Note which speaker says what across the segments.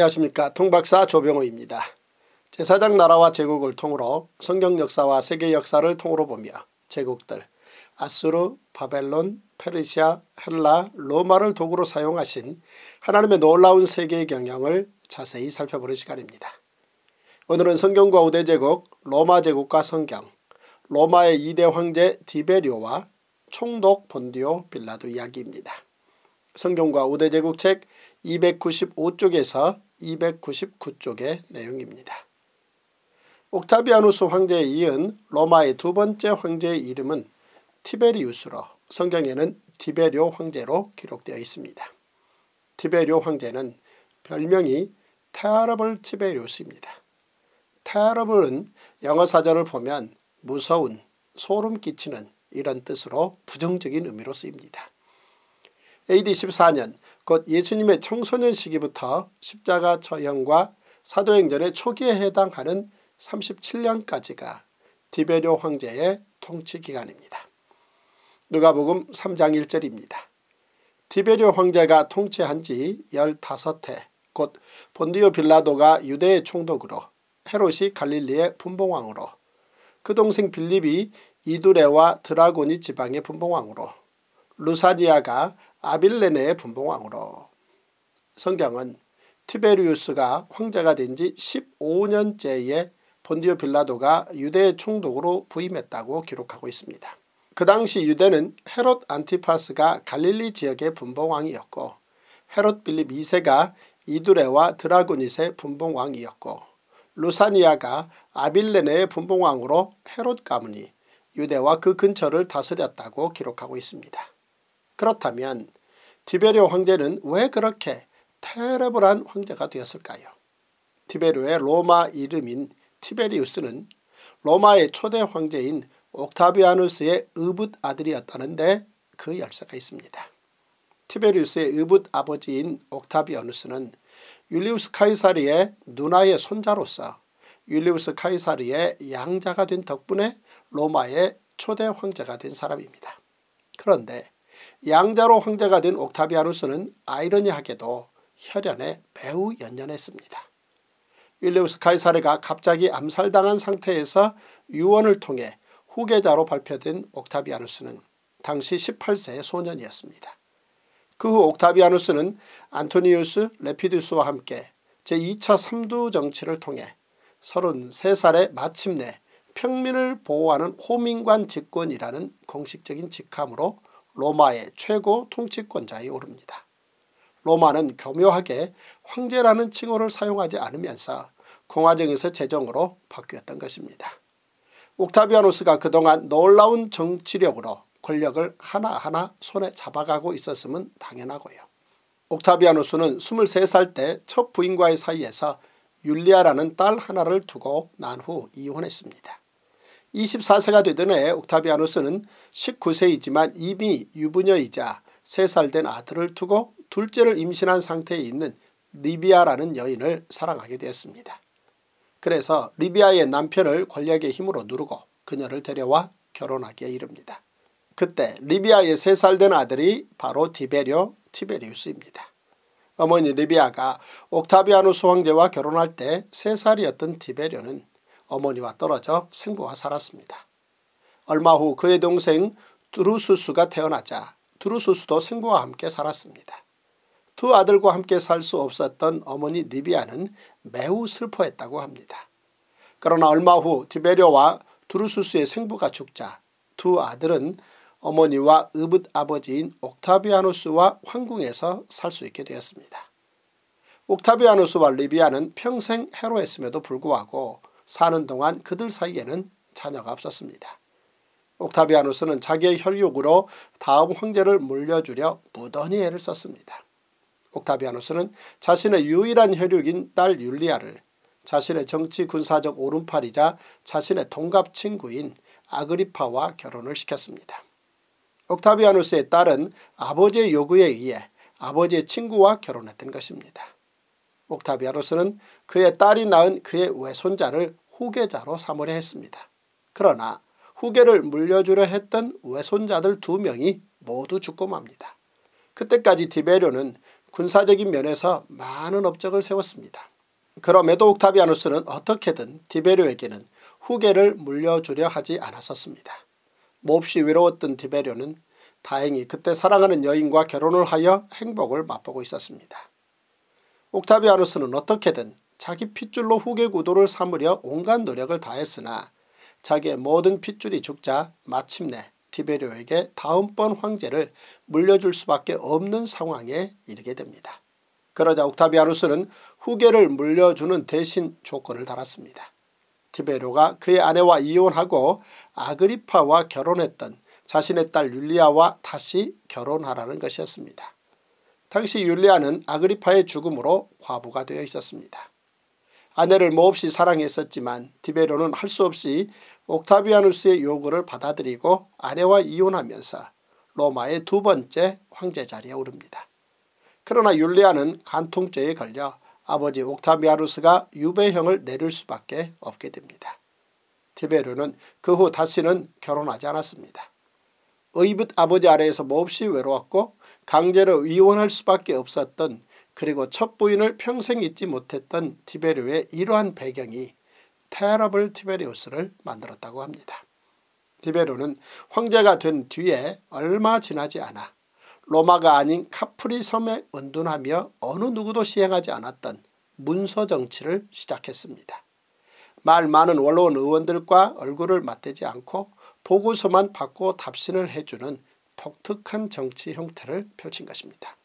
Speaker 1: 안녕하십니까 통박사 조병호입니다. 제사장 나라와 제국을 통으로 성경 역사와 세계 역사를 통으로 보며 제국들 아수르, 바벨론, 페르시아, 헬라, 로마를 도구로 사용하신 하나님의 놀라운 세계의 경영을 자세히 살펴보는 시간입니다. 오늘은 성경과 우대제국, 로마제국과 성경, 로마의 2대 황제 디베리오와 총독 본디오 빌라도 이야기입니다. 성경과 우대제국 책 295쪽에서 299쪽의 내용입니다. 옥타비아누스 황제에 이은 로마의 두 번째 황제의 이름은 티베리우스로 성경에는 티베리오 황제로 기록되어 있습니다. 티베리오 황제는 별명이 테러블 티베리우스입니다. 테러블은 영어 사전을 보면 무서운, 소름 끼치는 이런 뜻으로 부정적인 의미로 쓰입니다. AD 14년 곧 예수님의 청소년 시기부터 십자가 처형과 사도행전의 초기에 해당하는 37년까지가 디베료 황제의 통치기간입니다. 누가복음 3장 1절입니다. 디베료 황제가 통치한 지 15해 곧 본디오 빌라도가 유대의 총독으로 헤롯이 갈릴리의 분봉왕으로 그 동생 빌립이 이두레와 드라곤이 지방의 분봉왕으로 루사디아가 아빌레네의 분봉왕으로 성경은 티베리우스가 황제가 된 지 15년째에 본디오 빌라도가 유대의 총독으로 부임했다고 기록하고 있습니다. 그 당시 유대는 헤롯 안티파스가 갈릴리 지역의 분봉왕이었고 헤롯 빌립 2세가 이두레와 드라고닛의 분봉왕이었고 루사니아가 아빌레네의 분봉왕으로 헤롯 가문이 유대와 그 근처를 다스렸다고 기록하고 있습니다. 그렇다면 티베리오 황제는 왜 그렇게 테레블한 황제가 되었을까요? 티베리오의 로마 이름인 티베리우스는 로마의 초대 황제인 옥타비아누스의 의붓 아들이었다는데 그 열쇠가 있습니다. 티베리우스의 의붓 아버지인 옥타비아누스는 율리우스 카이사리의 누나의 손자로서 율리우스 카이사리의 양자가 된 덕분에 로마의 초대 황제가 된 사람입니다. 그런데 양자로 황제가 된 옥타비아누스는 아이러니하게도 혈연에 매우 연연했습니다. 윌레우스 카이사르가 갑자기 암살당한 상태에서 유언을 통해 후계자로 발표된 옥타비아누스는 당시 18세의 소년이었습니다. 그 후 옥타비아누스는 안토니우스 레피두스와 함께 제2차 삼두 정치를 통해 33살에 마침내 평민을 보호하는 호민관 직권이라는 공식적인 직함으로 로마의 최고 통치권자에 오릅니다. 로마는 교묘하게 황제라는 칭호를 사용하지 않으면서 공화정에서 재정으로 바뀌었던 것입니다. 옥타비아누스가 그동안 놀라운 정치력으로 권력을 하나하나 손에 잡아가고 있었음은 당연하고요. 옥타비아누스는 23살 때 첫 부인과의 사이에서 율리아라는 딸 하나를 두고 난 후 이혼했습니다. 24세가 되던 해 옥타비아누스는 19세이지만 이미 유부녀이자 3살 된 아들을 두고 둘째를 임신한 상태에 있는 리비아라는 여인을 사랑하게 되었습니다. 그래서 리비아의 남편을 권력의 힘으로 누르고 그녀를 데려와 결혼하기에 이릅니다. 그때 리비아의 3살 된 아들이 바로 디베료 티베리우스입니다. 어머니 리비아가 옥타비아누스 황제와 결혼할 때 3살이었던 디베료는 어머니와 떨어져 생부와 살았습니다. 얼마 후 그의 동생 두루수수가 태어나자 두루수수도 생부와 함께 살았습니다. 두 아들과 함께 살 수 없었던 어머니 리비아는 매우 슬퍼했다고 합니다. 그러나 얼마 후 디베려와 두루수수의 생부가 죽자 두 아들은 어머니와 의붓 아버지인 옥타비아누스와 황궁에서 살 수 있게 되었습니다. 옥타비아누스와 리비아는 평생 해로했음에도 불구하고 사는 동안 그들 사이에는 자녀가 없었습니다. 옥타비아누스는 자기의 혈육으로 다음 황제를 물려주려 무던히 애를 썼습니다. 옥타비아누스는 자신의 유일한 혈육인 딸 율리아를 자신의 정치 군사적 오른팔이자 자신의 동갑 친구인 아그리파와 결혼을 시켰습니다. 옥타비아누스의 딸은 아버지의 요구에 의해 아버지의 친구와 결혼했던 것입니다. 옥타비아누스는 그의 딸이 낳은 그의 외손자를 후계자로 삼으려 했습니다. 그러나 후계를 물려주려 했던 외손자들 두 명이 모두 죽고 맙니다. 그때까지 디베료는 군사적인 면에서 많은 업적을 세웠습니다. 그럼에도 옥타비아누스는 어떻게든 디베료에게는 후계를 물려주려 하지 않았었습니다. 몹시 외로웠던 디베료는 다행히 그때 사랑하는 여인과 결혼을 하여 행복을 맛보고 있었습니다. 옥타비아누스는 어떻게든 자기 핏줄로 후계 구도를 삼으려 온갖 노력을 다했으나 자기의 모든 핏줄이 죽자 마침내 티베리오에게 다음번 황제를 물려줄 수밖에 없는 상황에 이르게 됩니다. 그러자 옥타비아누스는 후계를 물려주는 대신 조건을 달았습니다. 티베리오가 그의 아내와 이혼하고 아그리파와 결혼했던 자신의 딸 율리아와 다시 결혼하라는 것이었습니다. 당시 율리아는 아그리파의 죽음으로 과부가 되어 있었습니다. 아내를 몹시 사랑했었지만 디베로는 할 수 없이 옥타비아누스의 요구를 받아들이고 아내와 이혼하면서 로마의 두 번째 황제 자리에 오릅니다. 그러나 율리아는 간통죄에 걸려 아버지 옥타비아누스가 유배형을 내릴 수밖에 없게 됩니다. 디베로는 그 후 다시는 결혼하지 않았습니다. 의붓 아버지 아래에서 몹시 외로웠고 강제로 이혼할 수밖에 없었던 그리고 첫 부인을 평생 잊지 못했던 티베리오의 이러한 배경이 테러블 티베리우스를 만들었다고 합니다. 디베리는 황제가 된 뒤에 얼마 지나지 않아 로마가 아닌 카프리 섬에 은둔하며 어느 누구도 시행하지 않았던 문서 정치를 시작했습니다. 말 많은 원로원 의원들과 얼굴을 맞대지 않고 보고서만 받고 답신을 해주는 독특한 정치 형태를 펼친 것입니다.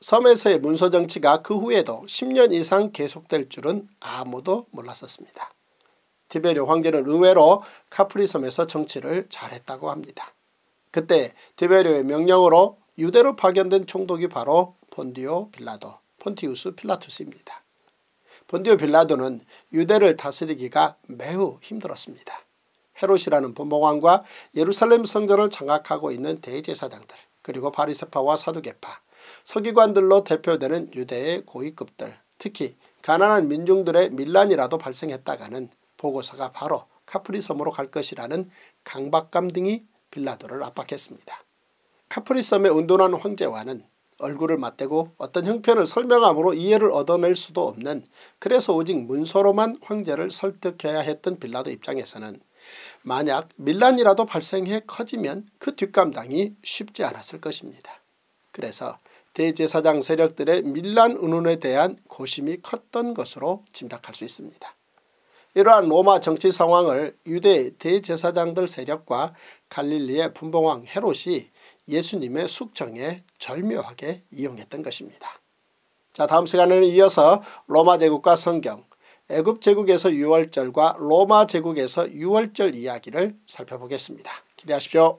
Speaker 1: 섬에서의 문서정치가 그 후에도 10년 이상 계속될 줄은 아무도 몰랐었습니다. 디베리오 황제는 의외로 카프리 섬에서 정치를 잘했다고 합니다. 그때 디베리오의 명령으로 유대로 파견된 총독이 바로 본디오 빌라도, 폰티우스 필라투스입니다. 본디오 빌라도는 유대를 다스리기가 매우 힘들었습니다. 헤롯이라는 분봉왕과 예루살렘 성전을 장악하고 있는 대제사장들, 그리고 바리세파와 사두개파, 서기관들로 대표되는 유대의 고위급들 특히 가난한 민중들의 밀란이라도 발생했다가는 보고서가 바로 카프리 섬으로 갈 것이라는 강박감 등이 빌라도를 압박했습니다. 카프리 섬의 운동하는 황제와는 얼굴을 맞대고 어떤 형편을 설명함으로 이해를 얻어낼 수도 없는 그래서 오직 문서로만 황제를 설득해야 했던 빌라도 입장에서는 만약 밀란이라도 발생해 커지면 그 뒷감당이 쉽지 않았을 것입니다. 그래서 대제사장 세력들의 밀란 운운에 대한 고심이 컸던 것으로 짐작할 수 있습니다. 이러한 로마 정치 상황을 유대 대제사장들 세력과 갈릴리의 분봉왕 헤롯이 예수님의 숙청에 절묘하게 이용했던 것입니다. 자 다음 시간에는 이어서 로마 제국과 성경, 애굽 제국에서 유월절과 로마 제국에서 유월절 이야기를 살펴보겠습니다. 기대하십시오.